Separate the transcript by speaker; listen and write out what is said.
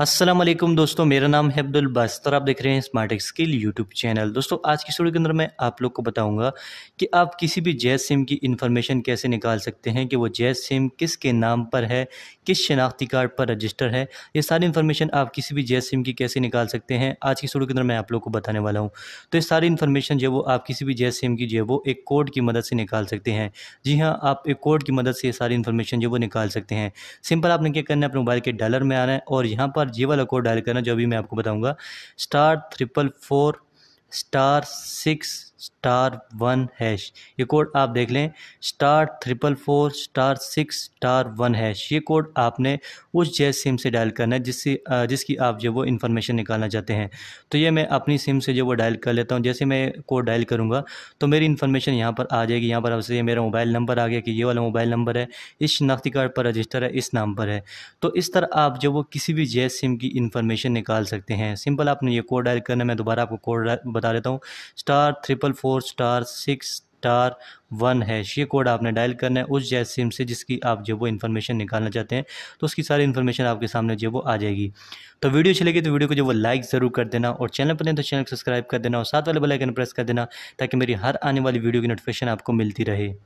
Speaker 1: अस्सलाम वालेकुम दोस्तों मेरा नाम है अब्दुल बास्त आप देख रहे हैं स्मार्ट स्किल यूट्यूब चैनल दोस्तों आज की स्टोरी के अंदर मैं आप लोग को बताऊंगा कि आप किसी भी जैज सिम की इन्फॉर्मेशन कैसे निकाल सकते हैं कि वो जैज सिम किस के नाम पर है किस शनाख्ती कार्ड पर रजिस्टर है ये सारी इन्फॉर्मेशन आप किसी भी जैज सिम की कैसे निकाल सकते हैं आज की स्टोरी के अंदर मैं आप लोग को बताने वाला हूँ तो ये सारी इन्फॉर्मेशन जो वो आप किसी भी जैज सिम की जो है वो एक कोड की मदद से निकाल सकते हैं जी हाँ आप एक कोड की मदद से ये सारी इन्फॉर्मेशन जो वो निकाल सकते हैं सिंपल आपने क्या करना है अपने मोबाइल के डॉलर में आना है और यहाँ पर और ये वाला डायल करना जो अभी मैं आपको बताऊंगा star triple four star six star one hash ये कोड आप देख लें star triple four star six star one hash ये कोड आपने उस जैस सिम से डायल करना है जिससे जिसकी आप जो वो इन्फॉर्मेशन निकालना चाहते हैं तो ये मैं अपनी सिम से जो वो डायल कर लेता हूँ जैसे मैं कोड डायल करूँगा तो मेरी इन्फॉर्मेशन यहाँ पर आ जाएगी यहाँ पर आपसे मेरा मोबाइल नंबर आ गया कि ये वाला मोबाइल नंबर है इस शनाख्ती कार्ड पर रजिस्टर है इस नाम पर है तो इस तरह आप जो वो किसी भी जैस सिम की इन्फॉर्मेशन निकाल सकते हैं सिंपल आपने ये कोड डायल करना मैं दोबारा आपको कोड बता देता हूँ star triple four star six star one hash ये कोड आपने डायल करना है उस जैसे सिम से जिसकी आप जो वो इन्फॉर्मेशन निकालना चाहते हैं तो उसकी सारी इन्फॉर्मेशन आपके सामने जो वो आ जाएगी तो वीडियो अच्छी लगी तो वीडियो को जो वो लाइक ज़रूर कर देना और चैनल पर नहीं तो चैनल को सब्सक्राइब कर देना और साथ वाले बेल आइकन प्रेस कर देना ताकि मेरी हर आने वाली वीडियो की नोटिफिकेशन आपको मिलती रहे